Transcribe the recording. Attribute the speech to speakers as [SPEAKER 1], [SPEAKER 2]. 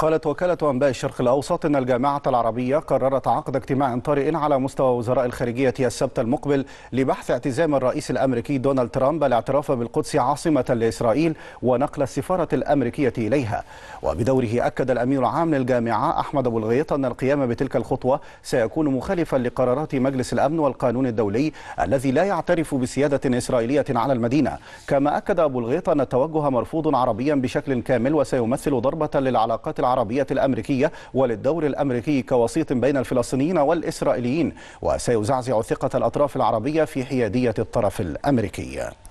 [SPEAKER 1] قالت وكالة أنباء الشرق الأوسط أن الجامعة العربية قررت عقد اجتماع طارئ على مستوى وزراء الخارجية السبت المقبل لبحث اعتزام الرئيس الأمريكي دونالد ترامب الاعتراف بالقدس عاصمة لإسرائيل ونقل السفارة الأمريكية إليها وبدوره أكد الأمين العام للجامعة أحمد أبو الغيط أن القيام بتلك الخطوة سيكون مخالفا لقرارات مجلس الأمن والقانون الدولي الذي لا يعترف بسيادة إسرائيلية على المدينة كما أكد أبو الغيط أن التوجه مرفوض عربيا بشكل كامل وسيمثل ضربة للعلاقات العربية العربية الأمريكية وللدور الأمريكي كوسيط بين الفلسطينيين والإسرائيليين وسيزعزع ثقة الأطراف العربية في حيادية الطرف الأمريكي